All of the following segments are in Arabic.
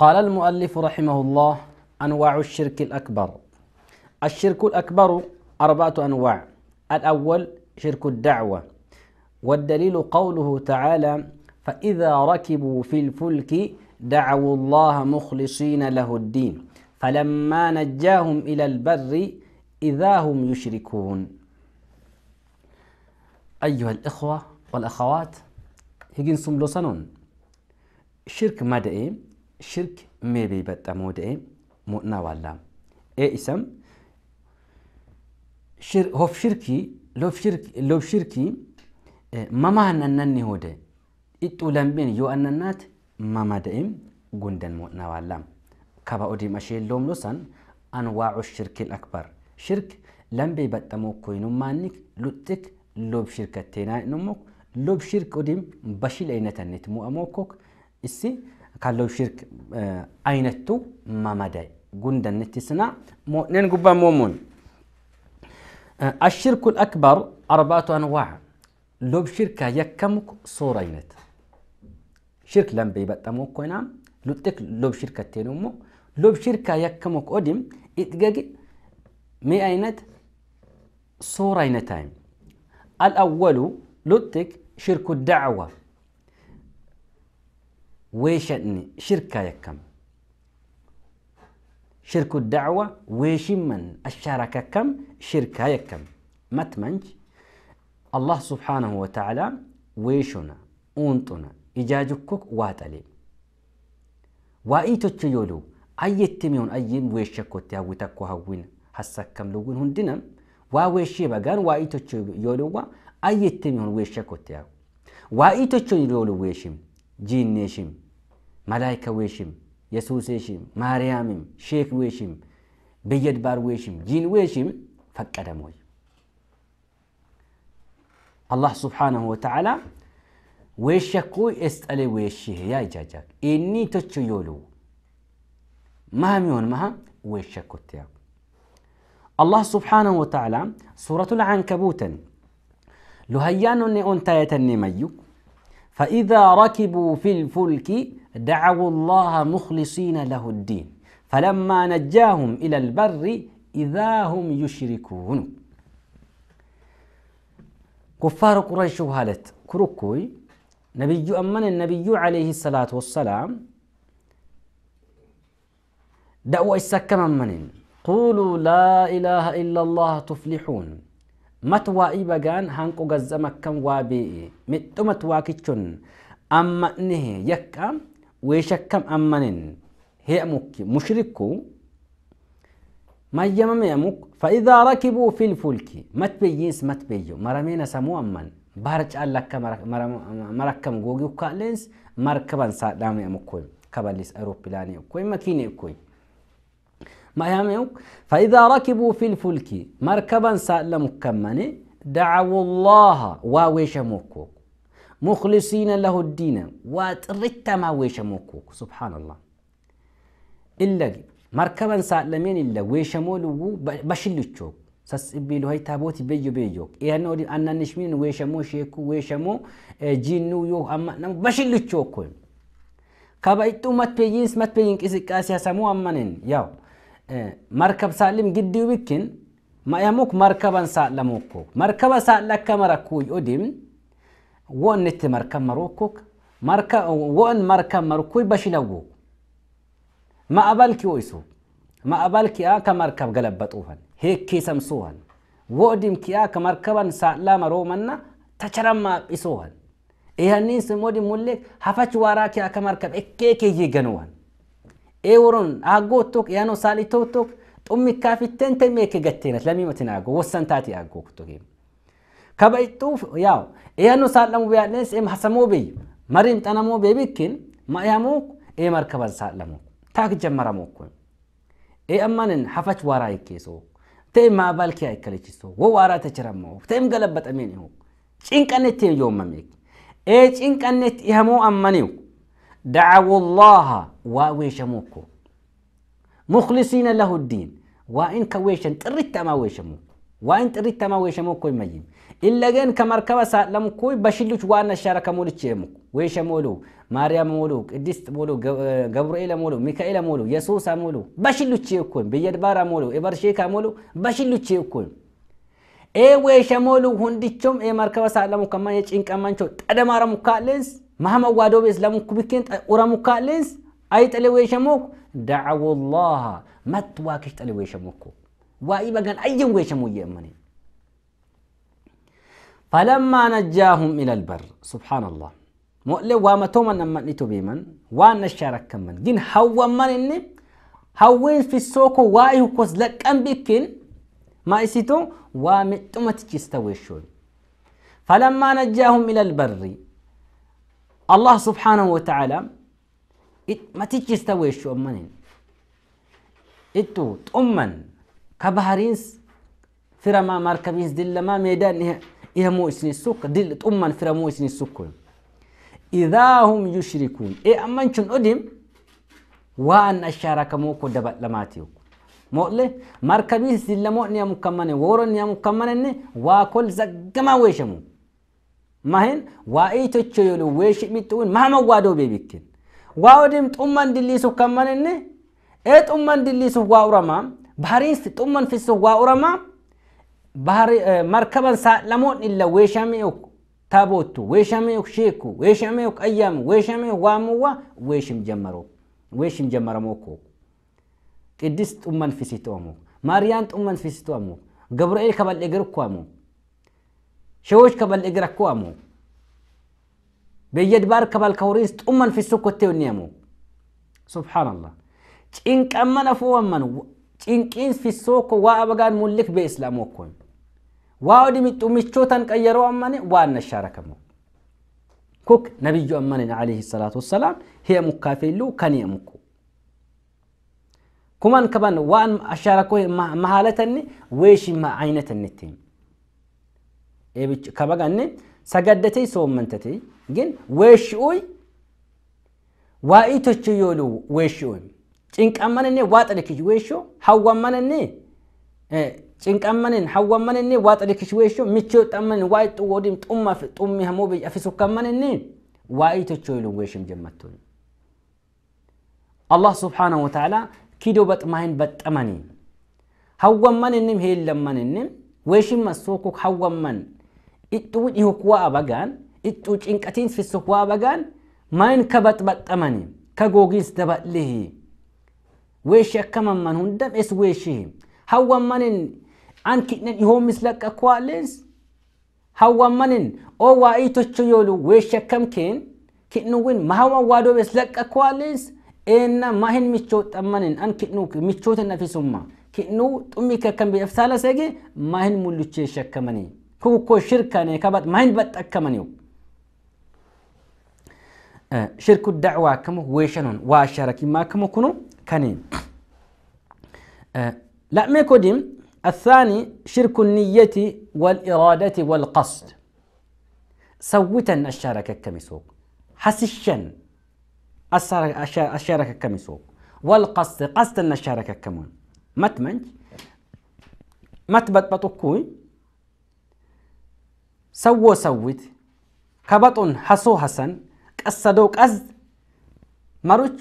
قال المؤلف رحمه الله أنواع الشرك الأكبر الشرك الأكبر أربعة أنواع الأول شرك الدعوة والدليل قوله تعالى فإذا ركبوا في الفلك دعوا الله مخلصين له الدين فلما نجاهم إلى البر إذا هم يشركون أيها الإخوة والأخوات هجين سنون شرك مدئي ሽርክ ሜቤ በጠሞደ ሞና ዋላ ኤ ኢሰም ሆፍ ሽርኪ ሎብ ሽርኪ መማህን አነኒ ሆደ ኢጡ ለምቤን ዮ አነናት መማደኤም ጉንደን ሞና ዋላ ከባ ኦዲ መሼሎም ሎሳን አንዋዑ ሽርክ ልአክበር ሽርክ ለምቤ በጠሞ ኮይኑማኒክ ሉጥክ ሎብ ሽርከቴና ኖሞክ ሎብ ሽርክ ኦዲም በሺል አይነተኔት ሙአሞኮክ እሲ ካለው ሽርክ አይነቱ ማማዳይ ጉንደነት ስና ነን ጉባ مومون الشرك الأكبر أربعة أنواع لو شركة يكمك صورة أينت شرك لم بيبت أموك وينام لوتك لو شركة تنمو لو شركة يكمك أدم إتجاجي مي أينت صورة أينتايم الأول لوتك شرك الدعوة weeshaɗni shirkaya kam shirku dacwa weeshimman asharaka kam shirkaya kam matmanj allah subhanahu wataala weeshona uunxuna ijaajukkok waaxale waa'ii tocha yoolu ayyettimiyon ayyin weeshakkotti hawwitakko hawwina hassakkam lugun hundinam waa weeshee bagaan waa'ii tocha yooluwa ayyettimiyon weeshakkotti hawu waa'ii tocha yoolu weeshimni جين نشيم ملائكة ويشيم يسوس ويشيم مريم شيك ويشيم بيد بار ويشيم جين ويشيم فكر موي الله سبحانه وتعالى ويشكو استألي ويشيه يا جاجاك إني تشو يولو مهم يون مهم ويشكو تياب الله سبحانه وتعالى سورة العنكبوت لهيانو نيون أنتاية نيميو فإذا ركبوا في الفلك دعوا الله مخلصين له الدين فلما نجاهم إلى البر إذا هم يشركون كفار قريش هالت كركوي نبي أمن النبي عليه الصلاة والسلام دعوا السكم من قولوا لا إله إلا الله تفلحون mat waa'ii bagaan hanko gazzama kan waa bee'e midhumat waakichun amma nihe yakka weeshakkam ammanin he'amukki mushrikku mayyama me'amuk fa'idaa rakibuu fil fulki mat beyyiins mat beyyo marameena samuu amman baar akka marakkam googi ukka'leens markaban saadhaa me'amukkoy kabalis aeroppilaanii ukkoy makiine ukkoy ما يهمك فإذا ركبوا في الفلك مركبا سأل مكمن دعوا الله واويش موكوك مخلصين له الدين واترت ما ويش موكوك سبحان الله إلا مركبا سالمين إلا ويش مولو بشلتشوك سسبي له هاي تابوتي بيجو بيجوك إيه يعني ودي أنا نشمين ويش مو شيكو ويش مو جينو يو أما نم بشلتشوك كابا إتو مات بيجين سمات بيجين كيسي كاسي سمو أمانين ياو markab saalim gidduu bikin ma'amuk markaban saalamukku markaba saalakka marakuuy odim won itti markab marukkuk marka won markab marukuuy bashilawuuk ma'abalki oisu ma'abalki aka markab galabaxuufan heekkiisamsuuhan woodimki aka markaban saalaa maroomanna tacharan maaphisoohan ihanniin sun wodim mulleek hafachi waaraaki aka markab ekkeekee yeeganuuhan eeworon aaggoottok yaanoo saalittoottok xummikkaafitteente meeke gatteenat lamimatin aaggo wossan taati aaggooktoke kaba ixxuuf yaaw eeyanno saadhamu beyaadhees em hasamoo beyyu marim xanamoo beebikkin ma'yamook ee markaban saadhamook taak jammaramookko ee ammanen hafach waaraa ikkeesoo ta'e maabaal kee ikkalichiso wo waaraa tachirammoo ta'em galabaxameen ihu cinqannetti yoommameek ee cinqannetti ihamoo ammaniu دعوا الله واويشموكو مخلصين له الدين وإن كويشن تريت ما ويشمو وإن تريت ما ويشمو كوي مجيم إلا جن كمركبة سلم كوي بشيلوش وانا شارك مولو تشيمو ويشمولو ماريا مولو قديست مولو جبرائيل مولو ميكائيل مولو يسوع مولو بشيلو تشيكون بيد بارا مولو إبرشيكا مولو بشيلو تشيكون إيه ويشمولو هنديتشم إيه مركبة سلم كمان يجين كمان شو تدا مارا مهما وادو بيس لمو كبكين ورمو كالينس أي تلوي شموك دعو الله ما تواكش تلوي شموكو وإي بغان أي ويشمو يأمني فلما نجاهم إلى البر سبحان الله مؤلي وما توما نما نتو بيمن وانا شارك كمن جن هوا من إني هوين في السوكو وايه كوز لكم بكين ما إسيتو وامتوما تجيستويشون فلما نجاهم إلى البر الله سبحانه وتعالى ما تيجي استوي شو أمانين إتو أمان كبهرينس فرما مركبينس دل ما ميدان إيه مو إيه موسن السوق دل أمان فرما مو موسن السوق إذا هم يشركون إيه أمان شن أدم وأن أشارك موكو دبت لماتيوك مؤلي مركبينس دل مؤني يا مكمني ورن يا مكمني واكل زقما ويشمو mahin waa'ii tochoyolu weeshimiixuun mahamawaa doobee bikkin waa odin xumman dilliisuuf kan maninni ee xumman dilliisuuf waa uramaa bahariinsi xumman fisuuf waa uramaa markaban saadhamoon illa weeshamiyuk taabootu weeshamiyuk sheeku weeshamiyuk ayyaamu weeshamiyuk waamuwa weeshim jammaro weeshim jammaramooku ቅድስት ጥመን ፊሲቶሙ ማርያን ጥመን ፊሲቶሙ ገብርኤል ከበል እግር ኳሙ شوش كبل إجرك كوامو بيجد بار كبل كوريس تؤمن في السوق والتونيمو سبحان الله تشينك أمن فوامن تشينكين في السوق وابقان ملك بإسلام وكوين واودي متومشوتان كيرو أمن وأن الشاركمو كوك نبي أمن عليه الصلاة والسلام هي مكافلو كان يمكو كمان كمان وأن أشاركوه مهالتني ويش ما عينة النتين ከበቃኒ ሰገደቴ ሰውመንተቴ ግን ወሽኦይ ዋኢቶች የሉ ወሽኦይ ጭንቀመንኔ ዋጥልክሽ ወሽ ሀዋመንኔ ጭንቀመንን ሀዋመንኔ ዋጥልክሽ ወሽ ምቾ ጠመን ዋይ ጥወዲም ጡማ ጡሚ ሀሞ አፍሱ ከመንኔ ዋኢቶች የሉ ወሽም ጀመቱ አላህ ስብሓነሁ ወተዓላ ኪዶ በጥማይን በጠመኒ ሀዋመንንም ሄለመንንም ወሽም መሶኩ ሀዋመን iqquu dhihukwaa abagaan iqquu cinqatiin fissukwaa abagaan maayin ka baxbaxxamani ka googiis daballihi weeshi akkamamman hundames weeshihi hawwammanin an ki'ne dhihoomis laqqakwaalleens hawwammanin oo waa'ii tocho yoolu weeshi akkam keen ki'nuwin mahawan waadoomes laqqakwaalleens eenna mahin michooxammanin an ki'nu michoota nafisumma ki'nu xummi kakkam bidafsaala sege mahin mulluchee shakkamanii كو كو شركة نيكابات ما ينبت أكمنيو آه، شرك الدعوة كمو ويشانون واشارك آه، ما كم كنو كنين لا ميكو ديم الثاني شرك النية والإرادة والقصد سويتا الشاركة كمسوق حسشن الشاركة كمسوق والقصد قصد الشاركة كمون متمنج متبت بطوكوي سو سويت كبطن حسو حسن قصدو قصد مروچ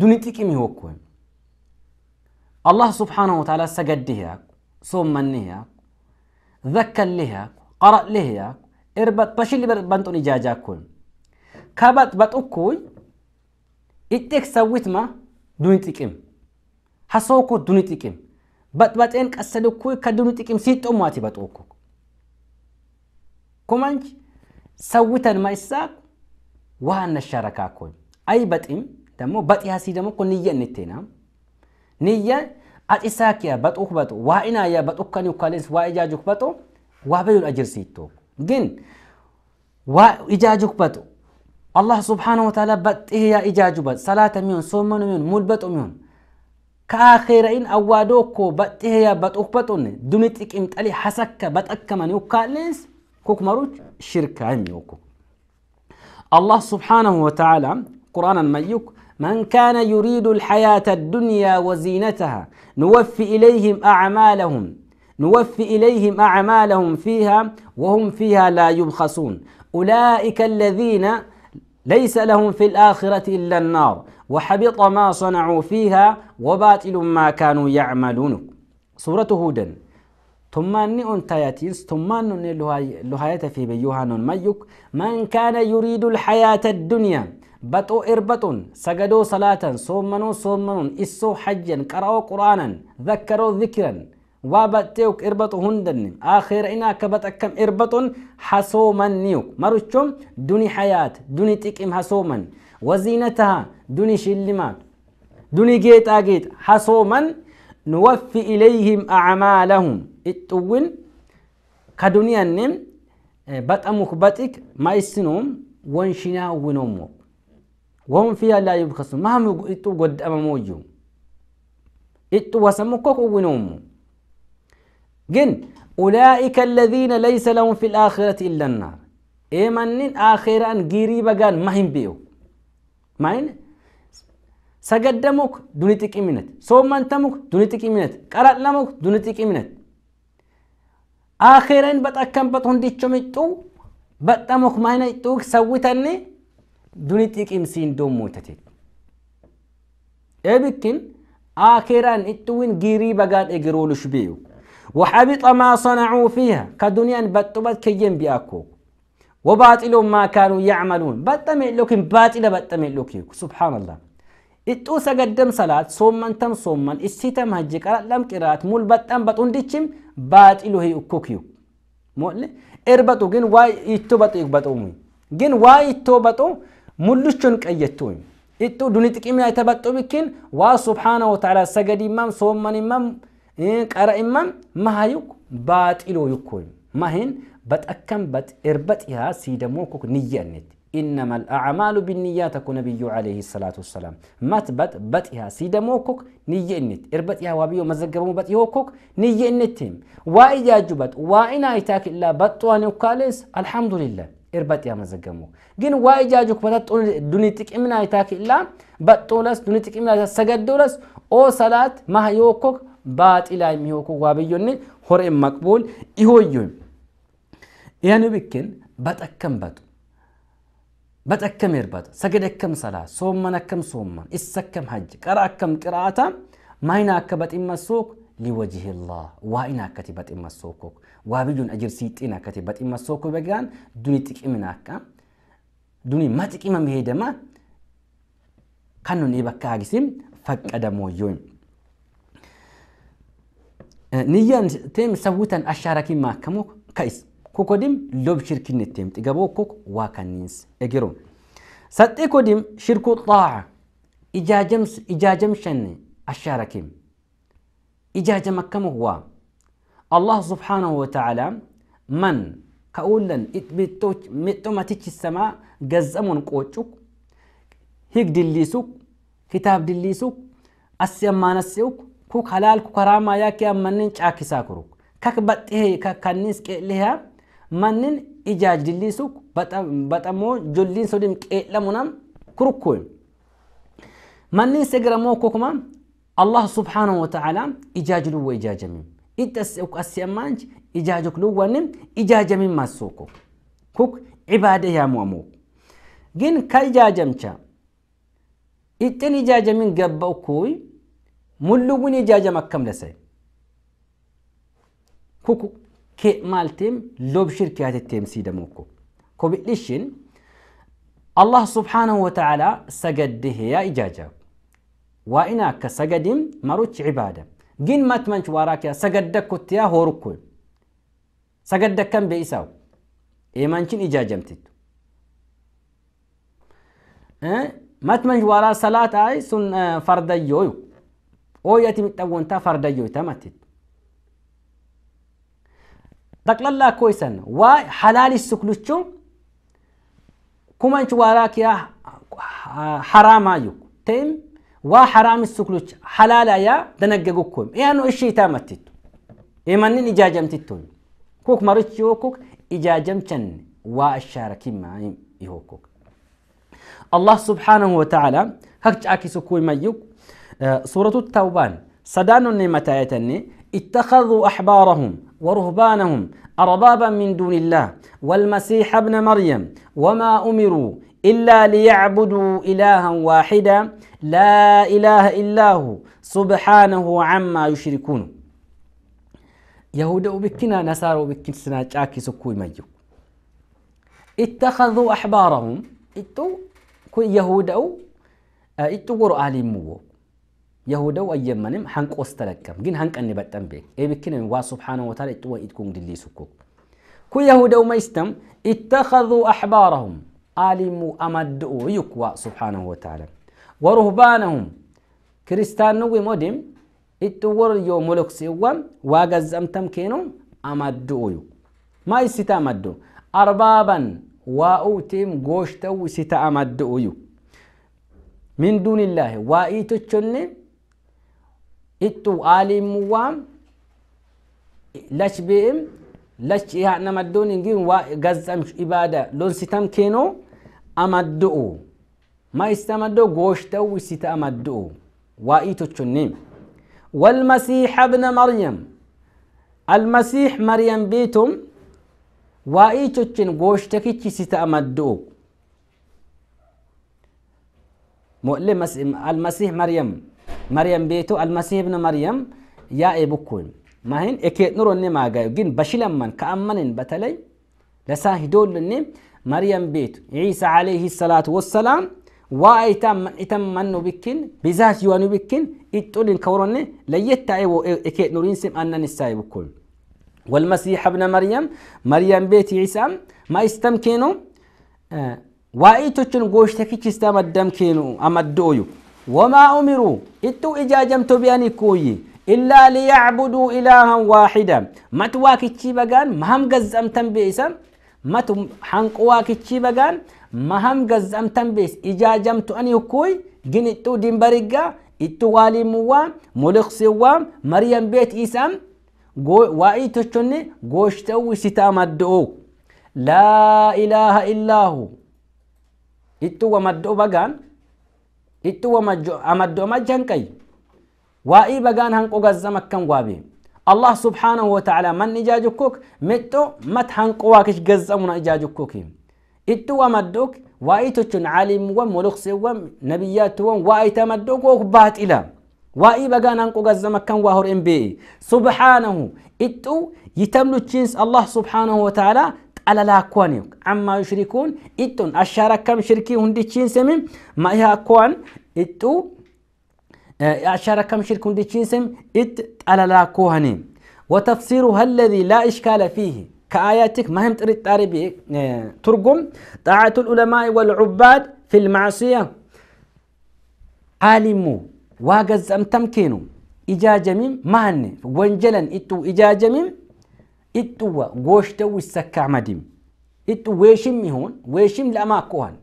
دونيتي كي وكوين الله سبحانه وتعالى سجد هي صوم من هي ذكر لها قرأ لها اربط باش اللي بنتون إجاجا كون كبط بتأكوي إتك سويت ما دونيتي تكيم حسوكو دوني تكيم بت بتين كسدوكوي كدونيتي تكيم سيت أمواتي بتأكوك كومانج سويتا ما إساك وهن الشركة كون أي بتم دمو بات هسي دمو كن نية نتنا نية أتساك يا بتوك بتو وهنا يا بتوك كان يكالس وإجاجك بتو وابيو أجر سيتو جن وإجاجك بتو الله سبحانه وتعالى بتيه يا إجاجو بت صلاة ميون صوم ميون مول بات ميون كآخرين أوادوكو بتيه يا بتوك إمتالي حسك بتأكمن يكالس شرك shirkaymiyoku allah الله سبحانه وتعالى قرآنا ميوك من كان يريد الحياة الدنيا وزينتها نوفي إليهم أعمالهم نوفي إليهم أعمالهم فيها وهم فيها لا يبخسون أولئك الذين ليس لهم في الآخرة إلا النار وحبط ما صنعوا فيها وباطل ما كانوا يعملون سورة هودن تماني أنت تماني تمان لهاية في بيوهان ميك من كان يريد الحياة الدنيا بطو إربطون سجدوا صلاة صومنوا صومنوا إسو حجا قرأوا قرآنا ذكروا ذكرا وابتوك إربطوا هندن آخر إنا كبتكم إربطون حصوما نيوك مرشم دوني حياة دوني تكم حصوما وزينتها دوني شلمات دوني جيت أجيت حصوما نوفي إليهم أعمالهم اتوين كدنيا نم آه، بطأمك بطئك ما يسنوم وانشنا ونومو وهم فيها لا يبخسون ما هم اتو قد أماموجهم اتو وسمكوك ونومو جن أولئك الذين ليس لهم في الآخرة إلا النار إيمانين آخران قريبا قال ما هم بيو ما سجدموك سجدمك دون تكيمنت صوم انتمك دون إمينت قرأ لمك دون تكيمنت آخرين بتأكمبت هندي تشمتو بتأمك ما توك سويتني دون إمسين دوم موتتين إبكين آخران اتوين جيري بقات اجرولو شبيو وحبط ما صنعوا فيها كدنيا بتبت كيين بيأكو وباطل ما كانوا يعملون بتمع لكن باطل بتمع لكن سبحان الله Idduu sagaddam salaat soommantam soomman issitam hajji qarallam qiraat mulbaxxan baxundichim baaxilu hii ukkukyu. Moolle erbatu gin waa ittoo baxu iqbatuumu gin waa ittoo baxu mullichun qayyattuumu. Idduu duni xiqimina itti baxu bikkin waa subhaana wa ta'ala sagadimam soommanimam qara'imam mahayuk baaxilu yukkuyum mahin baxakkan bax erba xihaa siidamoo kuk niyyannetti. إنما الأعمال بالنيات كون نبي عليه الصلاة والسلام ما تبت باتها سيدا موكوك نية النت إربتها وابيو مزقب مبات يوكوك نية النتهم وإيا جبت وإنا إتاك إلا باتواني وكاليس الحمد لله إربتها مزقمو جن وإيا جوك تقول دونيتك إمنا إتاك إلا باتولس دونيتك إمنا دولس أو صلاة ما هيوكوك بات إلا يميوكو وابيوني هرئ مقبول إيهو يوم يعني بكين بات أكم باتو በጠከም ይርባጥ ሰገደከም ሰላ ሶመነከም ሶመን ኢሰከም ሐጅ ቀራአከም ቅርአታ ማይናከ በጢመ ሶክ ሊወጅህላህ ዋኢናከቲ በጢመ ሶኮክ ዋብዩን አጅር ሲጢናከቲ በጢመ ሶኮ በጋን ዱኒ ጥቂምናካ ዱኒ ማጥቂመ መሄደማ ከኑን በካ አግሲም ፈቀደሞዮኝ ንያን ቴም ሰውተን አሻራኪ ማከሞ ከይስ كوكوديم لوب شركين التيم تجابو كوك واكنينس اجرون ساتي كوديم شركو طاعة إجاجمس إجاجم شن الشاركيم إجاجم كم هو الله سبحانه وتعالى من كأولا إتبتوك متوماتيك السماء جزمون كوتشوك هيك دليسوك كتاب دليسوك أسيام ما نسيوك كوك حلال كوك حرام ياكي أمنين شاكي ساكروك كاك بات إيه بطيه كانيس كإليها mannin ijaaj dilliisu baxamoo jolliin sodim qeedhamunam kurkuun mannin segiramoo kokuma allah subhaanahu wataaalaa ijaajluwwa ijaajamim ittasuk asi'ammaanj ijaajokluwwanim ijaajamin massoko kuk cibaada yaamu'amoo gin ka ijaajamcha ixxin ijaajamin gabba'u kuuy mulluwwin ijaajam akkam lase كي مالتم لوب شركات التمسي دموكو كوبيتليشن الله سبحانه وتعالى سجده يا إجاجة وإنا كسجدم مروج عبادة جن ما تمنش وراك يا سجدك كتيا هوركو سجدك كم بيساو إيمانشين إجاجمتت أه؟ ما تمنش ورا صلاة أي سن آه، يو أو يتم التون تا يو تمتت ጠቅላላ ኮይሰን ዋይ ሐላሊስ ስክሉቹ ኩመንች ዋራኪያ ሐራማዩ ተይም ዋ ሐራሚስ ስክሉች ሐላላያ ደነገጉኩም ይህኑ እሺ ይታመትቱ ይመንን ኢጃጀምትቱን ኩክ መርች ይወኩክ ኢጃጀምቸን ዋ አሻረኪማ ይሆኩክ الله سبحانه وتعالى هكج أكي سكوي ميوك سورة التوبان صدان النعمة اتخذوا أحبارهم ورهبانهم أربابا من دون الله والمسيح ابن مريم وما أمروا إلا ليعبدوا إلها واحدا لا إله إلا هو سبحانه عما يشركون يهود بكنا نسار بكنا سنا جاكي سكوي ميو اتخذوا أحبارهم اتو كو يهود أو آه، اتو قرآن موو يهودا أيمنهم هنك أستلكم جن هنك أني بتم بيك إيه بكن وا سبحانه وتعالى توا إتكون دلي سكوك كو يهودا ما يستم اتخذوا أحبارهم آلموا أمدوا يكوا سبحانه وتعالى ورهبانهم كريستان نوي مودم اتور يو ملوك سيوام واغزم تمكينهم أمدوا يو ما يستا أمدوا أربابا واوتيم غوشتو ستا أمدوا يو من دون الله وإيتو ittu aaliimmuwwaam lach be'em lachi haadnamaddoon ingin waa gazzam ibaada lonsitam keenoo amaddu'u ما استمدوا غوشتو استمدوا وايتو تشنيم والمسيح ابن مريم المسيح مريم بيتم وايتو تشن غوشتكي استمدوا مؤلم المسيح مريم مريم بيتو المسيح ابن مريم يا إبوكوين ما هن إكيد نور ما جايو جن بشلم من كأمن بتلي لسا دول مريم بيتو عيسى عليه الصلاة والسلام وايتم إتم من بكين بذات يوانو بكين كورن كورني ليتعيو إكيد نورين سم أن نساي بكوين والمسيح ابن مريم مريم بيت عيسى ما يستمكنوا وايتوچن گوشتكي چستم كينو أمدؤيو Wa maa umuru ittu ijaajamtu biyyaanii kuyii ilaaliyaa caabuudhaan ilaahwaan waaxida mataa waakichii bagaan maa hamma gaazexaamtan biyyiisa mata hanqaa waakichii bagaan maa hamma gaazexaamtan biyyiisa ijaajamtu ani kuyii giniidhu dinbarigaa itti waalumuwaa mulliqsiwaa mari'am beekiisaa wa'iitichoonni gooshtuu isaatti madda'u laa ilaaha illaahu ittu wa madda'u bagaan. هتو أمد أمج هنكي وإي بقان هنقو قزم أكم وابي الله سبحانه وتعالى من إجاجكوك متو مت هنقو واكش قزمنا إجاجكوك إتو أمدوك وإي تشن عالم وملوخ سوام نبيات وم وإي تمدوك وكبات إلى وإي بقان هنقو قزم أكم واهر إمبي سبحانه إتو يتملو تشينس الله سبحانه وتعالى على لا عما يشركون إتون أشارك كم شركي هندي تشين سمين ما إها كوان إتو آه، أشارك كم شركي هندي تشين سم إت على لا كوهني وتفسيرها الذي لا إشكال فيه كآياتك هم تريد تاربي آه، ترقم طاعة العلماء والعباد في المعصية عالمو واقز أم تمكينو إجاجمين مهن وانجلن إتو إجاجمين إتوا غوشتا ويسكا عمديم إتو ويشم هون ويشم لأماكوهن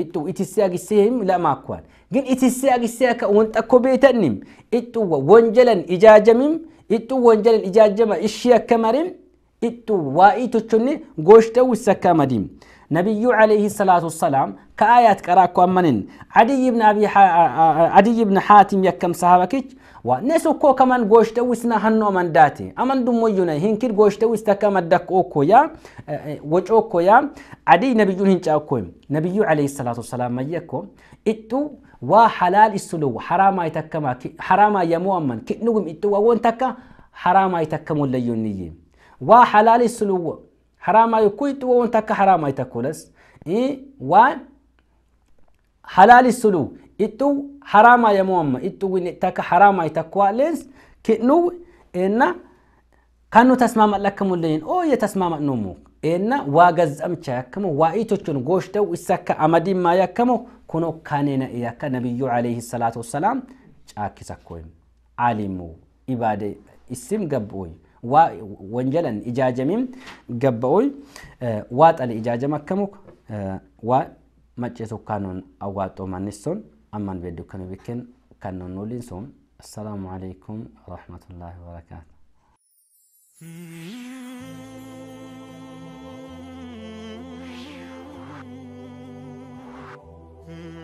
إتو إتساقي سيهم لأماكوهن قل إتساقي سيكا وانتكو بيتنم إتو ونجلا إجاجمم إتو ونجلا إجاجما إشيا كمرم إتو وائتو تشني غوشتا ويسكا مديم نبي عليه الصلاة والسلام كآيات كراكو أمنن عدي بن أبي عدي بن حاتم يكم صحابكيش نسو كو كمان غوشت وسنا هنو من داتي أمن دم وجونا هنكر غوشت وستا كما دك أوكو يا وجوكو يا عدي نبي جون هنچ أوكو نبي عليه الصلاة والسلام ميكو إتو وا حلال السلو حرام يتكما حرام يمؤمن كنوم إتو وون تكا حرام يتكمو ليوني وا حلال السلو حرام يكويت وون تكا حرام يتكولس إيه وا حلال السلو itu harama ya muamma itu win taka harama itakuwa lens kinu ena kanu tasmama lakamu lakkamuleyin o ya tasmama numu ena waagazamcha yakkamo waaitochun gooshtew isakka amadimma yakkamo kuno kanena yakka nabiyu alayhi salatu salaatu wassalaam caakisakkoyim alimu ibaade isim gabboy ወንጀለን ኢጃጀሚም ገበኦይ ዋጠል ኢጃጀም አከሙክ ዋ መጭ ቱካኑን awato ማንሶን أمان بيدو كان بكن كان نولينسون السلام عليكم ورحمة الله وبركاته Mm-hmm.